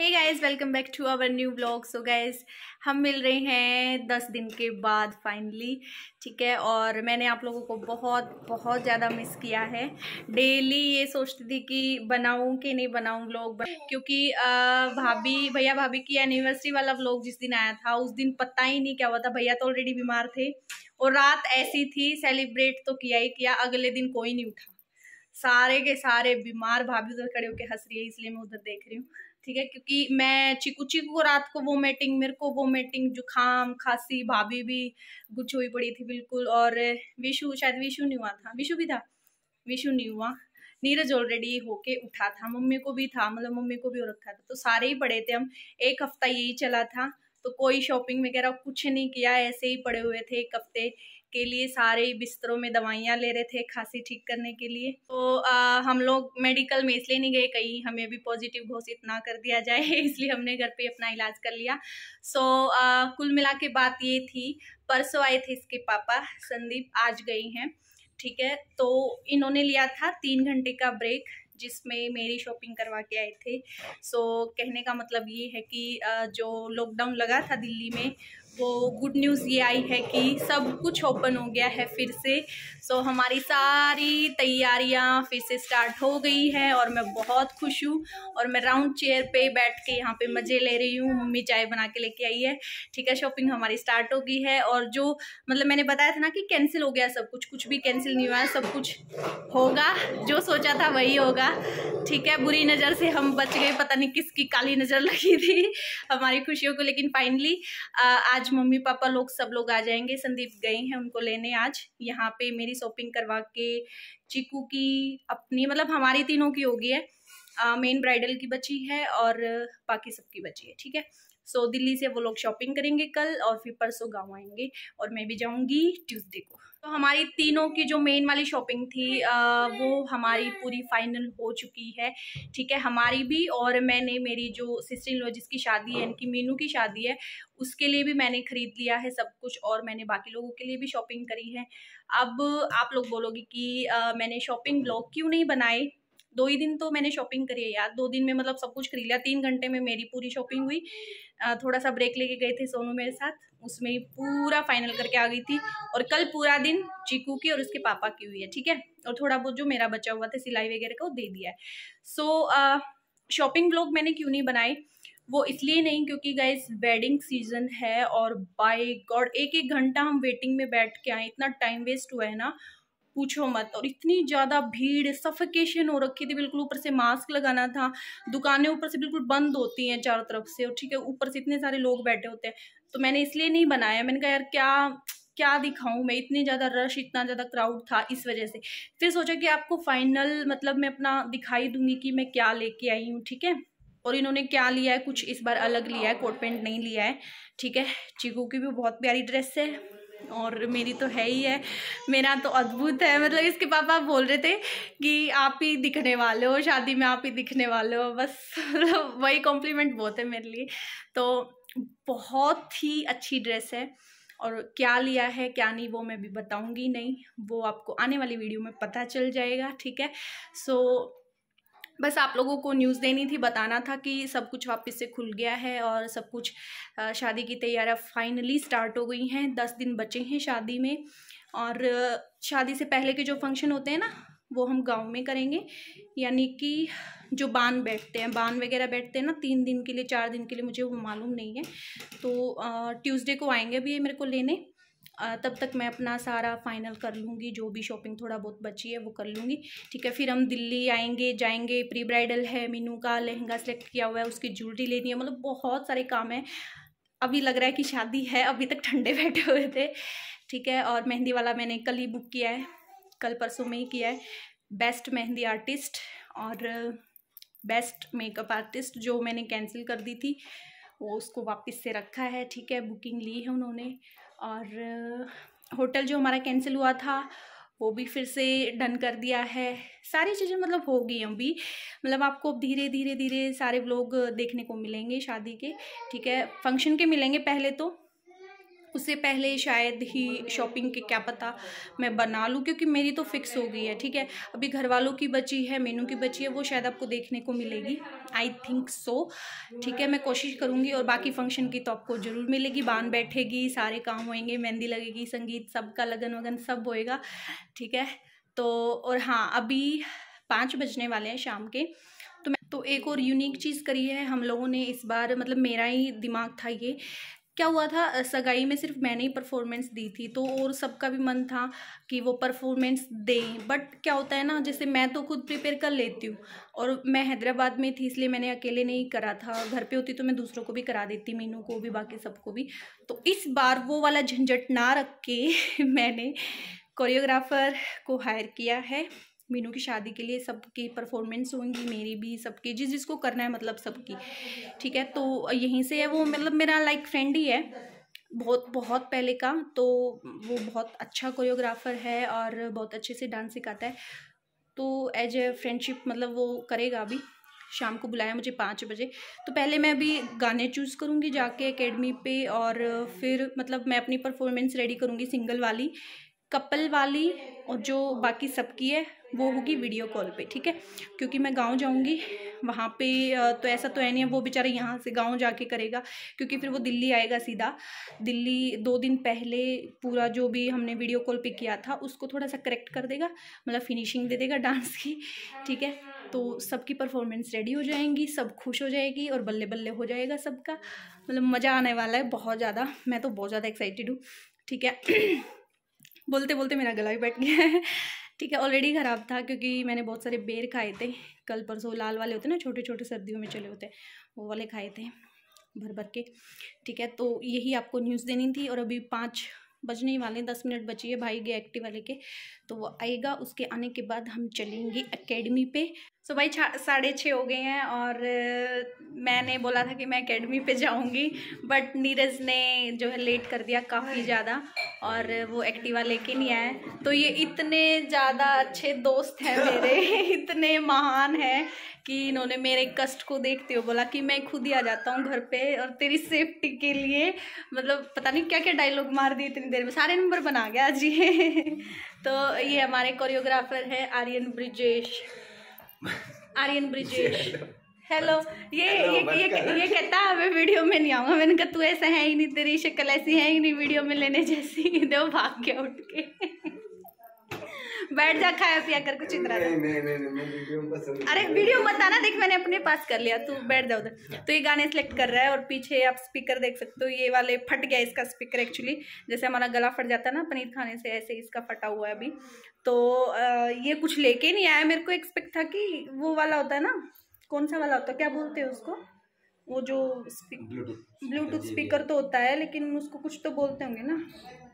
Hey guys welcome back to our new blog so guys हम मिल रहे हैं दस दिन के बाद फाइनली ठीक है और मैंने आप लोगों को बहुत बहुत ज़्यादा मिस किया है डेली ये सोचती थी कि बनाऊं कि नहीं बनाऊं ब्लॉग क्योंकि भाभी भैया भाभी की एनिवर्सरी वाला ब्लॉग जिस दिन आया था उस दिन पता ही नहीं क्या हुआ था भैया तो ऑलरेडी बीमार थे और रात ऐसी थी सेलिब्रेट तो किया ही किया अगले दिन कोई नहीं उठा सारे के सारे बीमार भाभी उधर खड़े होकर हंस रही है इसलिए मैं उधर देख रही हूँ ठीक है क्योंकि मैं चिकू चिकू को रात को वोमेटिंग मेरे को वोमेटिंग जुकाम खांसी भाभी भी कुछ हुई पड़ी थी बिल्कुल और विशु शायद विशु नहीं हुआ था विशु भी था विशु नहीं हुआ नीरज ऑलरेडी होके उठा था मम्मी को भी था मतलब मम्मी को भी हो रखा था तो सारे ही पड़े थे हम एक हफ्ता यही चला था तो कोई शॉपिंग वगैरह कुछ नहीं किया ऐसे ही पड़े हुए थे एक हफ्ते के लिए सारे बिस्तरों में दवाइयाँ ले रहे थे खांसी ठीक करने के लिए तो आ, हम लोग मेडिकल में इसलिए नहीं गए कहीं हमें भी पॉजिटिव घोषित ना कर दिया जाए इसलिए हमने घर पे अपना इलाज कर लिया सो आ, कुल मिला के बात ये थी परसों आए थे इसके पापा संदीप आज गई हैं ठीक है तो इन्होंने लिया था तीन घंटे का ब्रेक जिसमें मेरी शॉपिंग करवा के आए थे सो so, कहने का मतलब ये है कि जो लॉकडाउन लगा था दिल्ली में वो गुड न्यूज़ ये आई है कि सब कुछ ओपन हो गया है फिर से सो so, हमारी सारी तैयारियां फिर से स्टार्ट हो गई है और मैं बहुत खुश हूँ और मैं राउंड चेयर पे बैठ के यहाँ पे मज़े ले रही हूँ मम्मी चाय बना के लेके आई है ठीक है शॉपिंग हमारी स्टार्ट हो गई है और जो मतलब मैंने बताया था ना कि कैंसिल हो गया सब कुछ कुछ भी कैंसिल नहीं हुआ सब कुछ होगा जो सोचा था वही होगा ठीक है बुरी नज़र से हम बच गए पता नहीं किसकी काली नज़र लगी थी हमारी खुशियों को लेकिन फाइनली आज मम्मी पापा लोग सब लोग आ जाएंगे संदीप गए हैं उनको लेने आज यहाँ पे मेरी शॉपिंग करवा के चिकू की अपनी मतलब हमारी तीनों की होगी है मेन ब्राइडल की बची है और बाकी सबकी बची है ठीक है सो दिल्ली से वो लोग शॉपिंग करेंगे कल और फिर परसों गाँव आएंगे और मैं भी जाऊँगी ट्यूजडे को तो हमारी तीनों की जो मेन वाली शॉपिंग थी आ, वो हमारी पूरी फाइनल हो चुकी है ठीक है हमारी भी और मैंने मेरी जो सिस्टर इन लॉ जिसकी शादी है इनकी मीनू की शादी है उसके लिए भी मैंने खरीद लिया है सब कुछ और मैंने बाकी लोगों के लिए भी शॉपिंग करी है अब आप लोग बोलोगे कि आ, मैंने शॉपिंग ब्लॉग क्यों नहीं बनाई दो ही दिन तो मैंने शॉपिंग करी है यार दो दिन में मतलब सब कुछ खरीद लिया तीन घंटे में मेरी पूरी शॉपिंग हुई थोड़ा सा ब्रेक लेके गए थे सोनू मेरे साथ उसमें ही पूरा फाइनल करके आ गई थी और कल पूरा दिन चीकू की और उसके पापा की हुई है ठीक है और थोड़ा बहुत जो मेरा बचा हुआ था सिलाई वगैरह का वो दे दिया है सो शॉपिंग ब्लॉग मैंने क्यों नहीं बनाई वो इसलिए नहीं क्योंकि गाइज वेडिंग सीजन है और बाय गॉड एक एक घंटा हम वेटिंग में बैठ के आए इतना टाइम वेस्ट हुआ है ना पूछो मत और इतनी ज़्यादा भीड़ सफकेशन हो रखी थी बिल्कुल ऊपर से मास्क लगाना था दुकानें ऊपर से बिल्कुल बंद होती हैं चारों तरफ से और ठीक है ऊपर से इतने सारे लोग बैठे होते हैं तो मैंने इसलिए नहीं बनाया मैंने कहा यार क्या क्या दिखाऊं मैं इतनी ज़्यादा रश इतना ज़्यादा क्राउड था इस वजह से फिर सोचा कि आपको फाइनल मतलब मैं अपना दिखाई दूंगी कि मैं क्या लेके आई हूँ ठीक है और इन्होंने क्या लिया है कुछ इस बार अलग लिया है कोट पेंट नहीं लिया है ठीक है चीकू की भी बहुत प्यारी ड्रेस है और मेरी तो है ही है मेरा तो अद्भुत है मतलब इसके पापा बोल रहे थे कि आप ही दिखने वाले हो शादी में आप ही दिखने वाले हो बस वही कॉम्प्लीमेंट बहुत है मेरे लिए तो बहुत ही अच्छी ड्रेस है और क्या लिया है क्या नहीं वो मैं भी बताऊंगी नहीं वो आपको आने वाली वीडियो में पता चल जाएगा ठीक है सो so, बस आप लोगों को न्यूज़ देनी थी बताना था कि सब कुछ वापस से खुल गया है और सब कुछ शादी की तैयारियां फाइनली स्टार्ट हो गई हैं दस दिन बचे हैं शादी में और शादी से पहले के जो फंक्शन होते हैं ना वो हम गांव में करेंगे यानी कि जो बान बैठते हैं बान वगैरह बैठते हैं ना तीन दिन के लिए चार दिन के लिए मुझे वो मालूम नहीं है तो ट्यूसडे को आएंगे भी ये मेरे को लेने तब तक मैं अपना सारा फाइनल कर लूँगी जो भी शॉपिंग थोड़ा बहुत बची है वो कर लूँगी ठीक है फिर हम दिल्ली आएंगे जाएंगे प्री ब्राइडल है मीनू का लहंगा सेलेक्ट किया हुआ है उसकी ज्वेलरी लेनी है मतलब बहुत सारे काम है अभी लग रहा है कि शादी है अभी तक ठंडे बैठे हुए थे ठीक है और मेहंदी वाला मैंने कल ही बुक किया है कल परसों में ही किया है बेस्ट मेहंदी आर्टिस्ट और बेस्ट मेकअप आर्टिस्ट जो मैंने कैंसिल कर दी थी वो उसको वापस से रखा है ठीक है बुकिंग ली है उन्होंने और होटल जो हमारा कैंसिल हुआ था वो भी फिर से डन कर दिया है सारी चीज़ें मतलब हो गई अभी मतलब आपको अब धीरे धीरे धीरे सारे लोग देखने को मिलेंगे शादी के ठीक है फंक्शन के मिलेंगे पहले तो उससे पहले शायद ही शॉपिंग के क्या पता मैं बना लूँ क्योंकि मेरी तो फिक्स हो गई है ठीक है अभी घर वालों की बची है मेनू की बची है वो शायद आपको देखने को मिलेगी आई थिंक सो ठीक है मैं कोशिश करूँगी और बाकी फंक्शन की तो आपको ज़रूर मिलेगी बान बैठेगी सारे काम होएंगे मेहंदी लगेगी संगीत सबका लगन वगन सब होएगा ठीक है तो और हाँ अभी पाँच बजने वाले हैं शाम के तो मैं तो एक और यूनिक चीज़ करी है हम लोगों ने इस बार मतलब मेरा ही दिमाग था ये क्या हुआ था सगाई में सिर्फ मैंने ही परफॉर्मेंस दी थी तो और सबका भी मन था कि वो परफॉर्मेंस दें बट क्या होता है ना जैसे मैं तो खुद प्रिपेयर कर लेती हूँ और मैं हैदराबाद में थी इसलिए मैंने अकेले नहीं करा था घर पे होती तो मैं दूसरों को भी करा देती मीनू को भी बाकी सबको भी तो इस बार वो वाला झंझट ना रख के मैंने कोरियोग्राफर को हायर किया है मीनू की शादी के लिए सबकी परफॉर्मेंस होंगी मेरी भी सबकी जिस जिसको करना है मतलब सबकी ठीक है तो यहीं से है वो मतलब मेरा लाइक फ्रेंड ही है बहुत बहुत पहले का तो वो बहुत अच्छा कोरियोग्राफर है और बहुत अच्छे से डांस सिखाता है तो एज ए फ्रेंडशिप मतलब वो करेगा अभी शाम को बुलाया मुझे पाँच बजे तो पहले मैं अभी गाने चूज़ करूँगी जाके एकेडमी पे और फिर मतलब मैं अपनी परफॉर्मेंस रेडी करूँगी सिंगल वाली कपल वाली और जो बाकी सबकी है वो होगी वीडियो कॉल पे ठीक है क्योंकि मैं गांव जाऊंगी वहाँ पे तो ऐसा तो है नहीं है वो बेचारा यहाँ से गांव जाके करेगा क्योंकि फिर वो दिल्ली आएगा सीधा दिल्ली दो दिन पहले पूरा जो भी हमने वीडियो कॉल पे किया था उसको थोड़ा सा करेक्ट कर देगा मतलब फिनिशिंग दे देगा डांस की ठीक है तो सबकी परफॉर्मेंस रेडी हो जाएंगी सब खुश हो जाएगी और बल्ले बल्ले हो जाएगा सबका मतलब मज़ा आने वाला है बहुत ज़्यादा मैं तो बहुत ज़्यादा एक्साइटेड हूँ ठीक है बोलते बोलते मेरा गला भी बैठ गया है ठीक है ऑलरेडी ख़राब था क्योंकि मैंने बहुत सारे बेर खाए थे कल परसों लाल वाले होते ना छोटे छोटे सर्दियों में चले होते वो वाले खाए थे भर भर के ठीक है तो यही आपको न्यूज़ देनी थी और अभी पाँच बजने ही वाले दस मिनट बची है भाई गए एक्टिव वाले के तो वो आएगा उसके आने के बाद हम चलेंगे अकेडमी पे सुबह so साढ़े छः हो गए हैं और मैंने बोला था कि मैं एकेडमी पे जाऊंगी बट नीरज ने जो है लेट कर दिया काफ़ी ज़्यादा और वो एक्टिवा लेके नहीं आए तो ये इतने ज़्यादा अच्छे दोस्त हैं मेरे इतने महान हैं कि इन्होंने मेरे कष्ट को देखते हुए बोला कि मैं खुद ही आ जाता हूँ घर पे और तेरी सेफ्टी के लिए मतलब पता नहीं क्या क्या डायलॉग मार दिए इतनी देर में सारे नंबर बना गया जी तो ये हमारे कोरियोग्राफर है आर्यन ब्रिजेश आर्यन ब्रिजेश हेलो ये ये ये, ये कहता है मैं वीडियो में नहीं आऊंगा मैंने कहा तू ऐसा है ही नहीं तेरी शक्ल ऐसी है ही नहीं वीडियो में लेने जैसी दो भाग के उठ के बैठ जा खाया पिया कर कुछ इतना नहीं नहीं नहीं, वीडियो पसंद अरे वीडियो मत आना देख मैंने अपने पास कर लिया तू बैठ जा उधर तो ये गाने सेलेक्ट कर रहा है और पीछे आप स्पीकर देख सकते हो ये वाले फट गया इसका स्पीकर एक्चुअली जैसे हमारा गला फट जाता है ना पनीर खाने से ऐसे इसका फटा हुआ है अभी तो ये कुछ लेके नहीं आया मेरे को एक्सपेक्ट था कि वो वाला होता है ना कौन सा वाला होता है क्या बोलते हैं उसको वो जो ब्लूटूथ स्पीकर तो होता है लेकिन उसको कुछ तो बोलते होंगे ना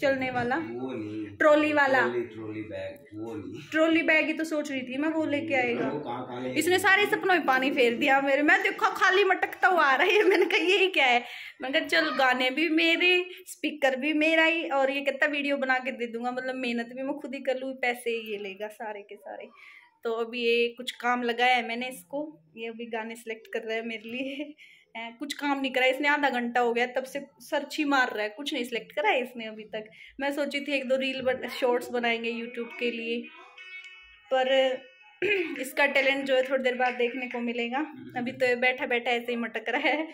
चलने वाला वो नहीं ट्रॉली वाला ट्रॉली बैग वो नहीं ट्रॉली बैग ही तो सोच रही थी मैं वो लेके आएगा इसने सारे सपनों में पानी फेर दिया मेरे मैं देखो तो खाली मटकता हुआ आ रहा है मैंने कहा यही क्या है मैंने कहा चल गाने भी मेरे स्पीकर भी मेरा ही और ये कहता वीडियो बना के दे दूंगा मतलब मेहनत भी मैं खुद ही कर लूँ पैसे ये लेगा सारे के सारे तो अभी ये कुछ काम लगाया है मैंने इसको ये अभी गाने सेलेक्ट कर रहा है मेरे लिए कुछ काम नहीं करा इसने आधा घंटा हो गया तब से सर्च ही मार रहा है कुछ नहीं सिलेक्ट करा है इसने अभी तक मैं सोची थी एक दो रील बन शॉर्ट्स बनाएंगे यूट्यूब के लिए पर इसका टैलेंट जो है थोड़ी देर बाद देखने को मिलेगा हम्म। अभी तो बैठा बैठा ऐसे ही मटक रहा है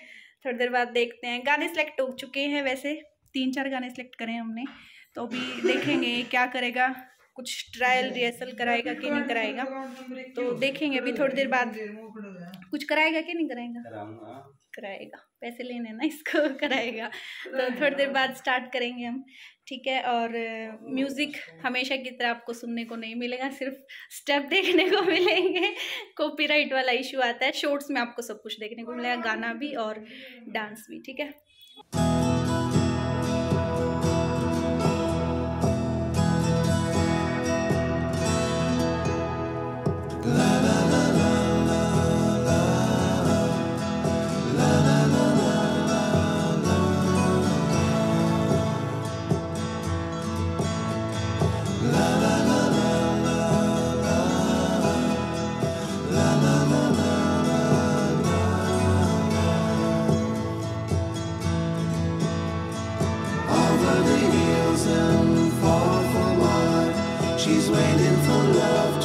थोड़ी देर बाद देखते हैं गाने सेलेक्ट हो चुके हैं वैसे तीन चार गाने सेलेक्ट करे हमने तो अभी देखेंगे क्या करेगा कुछ ट्रायल रिहर्सल कराएगा कि नहीं कराएगा तो देखेंगे अभी थोड़ी देर बाद हम्म। कुछ कराएगा कि नहीं कराएगा कराएगा पैसे लेने ना इसको कराएगा तो हाँ। थोड़ी देर बाद स्टार्ट करेंगे हम ठीक है और म्यूज़िक अच्छा। हमेशा की तरह आपको सुनने को नहीं मिलेगा सिर्फ स्टेप देखने को मिलेंगे कॉपीराइट वाला इशू आता है शॉर्ट्स में आपको सब कुछ देखने को मिलेगा गाना भी और डांस भी ठीक है she's waiting for love.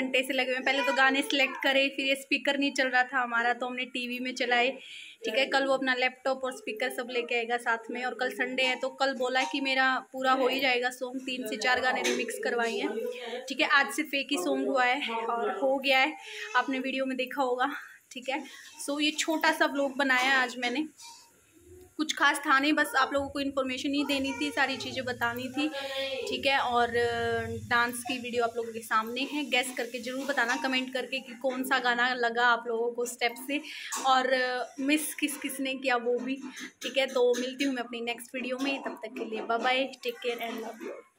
घंटे से लगे हुए हैं पहले तो गाने सेलेक्ट करे फिर ये स्पीकर नहीं चल रहा था हमारा तो हमने टीवी में चलाए ठीक है कल वो अपना लैपटॉप और स्पीकर सब लेके आएगा साथ में और कल संडे है तो कल बोला कि मेरा पूरा हो ही जाएगा सॉन्ग तीन से चार गाने रिमिक्स करवाई हैं ठीक है आज सिर्फ एक ही सॉन्ग हुआ है और हो गया है आपने वीडियो में देखा होगा ठीक है सो ये छोटा सा ब्लॉग बनाया आज मैंने कुछ खास था नहीं बस आप लोगों को इन्फॉर्मेशन ही देनी थी सारी चीज़ें बतानी थी ठीक है और डांस की वीडियो आप लोगों के सामने है गैस करके ज़रूर बताना कमेंट करके कि कौन सा गाना लगा आप लोगों को स्टेप से और मिस किस किस ने किया वो भी ठीक है तो मिलती हूँ मैं अपनी नेक्स्ट वीडियो में तब तक के लिए bye take care and love you